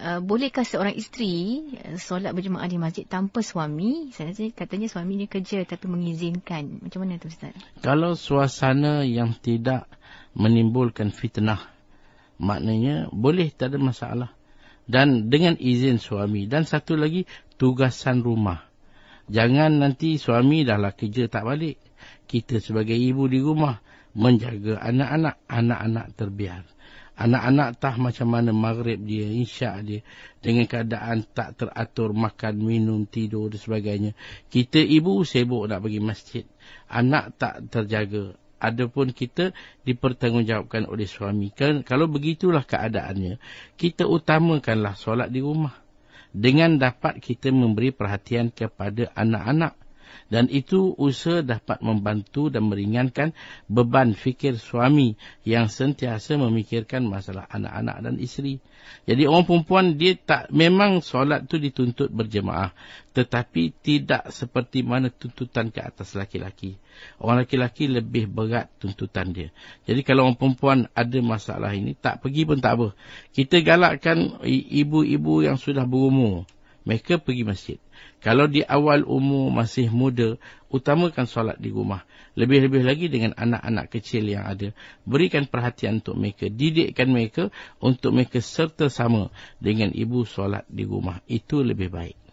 Eh, bolehkah seorang isteri eh, solat berjemaah di masjid tanpa suami? Saya rasa katanya suaminya kerja tapi mengizinkan. Macam mana tu Ustaz? Kalau suasana yang tidak menimbulkan fitnah, maknanya boleh tak ada masalah. Dan dengan izin suami. Dan satu lagi, tugasan rumah. Jangan nanti suami dah lah kerja tak balik. Kita sebagai ibu di rumah, menjaga anak-anak. Anak-anak terbiar. Anak-anak tah macam mana maghrib dia, insya' dia. Dengan keadaan tak teratur makan, minum, tidur dan sebagainya. Kita ibu sibuk nak pergi masjid. Anak tak terjaga. Adapun kita dipertanggungjawabkan oleh suami. Kan, kalau begitulah keadaannya, kita utamakanlah solat di rumah. Dengan dapat kita memberi perhatian kepada anak-anak dan itu usaha dapat membantu dan meringankan beban fikir suami yang sentiasa memikirkan masalah anak-anak dan isteri. Jadi orang perempuan dia tak memang solat tu dituntut berjemaah tetapi tidak seperti mana tuntutan ke atas laki-laki. Orang laki-laki lebih berat tuntutan dia. Jadi kalau orang perempuan ada masalah ini tak pergi pun tak apa. Kita galakkan ibu-ibu yang sudah berumur mereka pergi masjid. Kalau di awal umur masih muda, utamakan solat di rumah. Lebih-lebih lagi dengan anak-anak kecil yang ada. Berikan perhatian untuk mereka. Didikkan mereka untuk mereka serta sama dengan ibu solat di rumah. Itu lebih baik.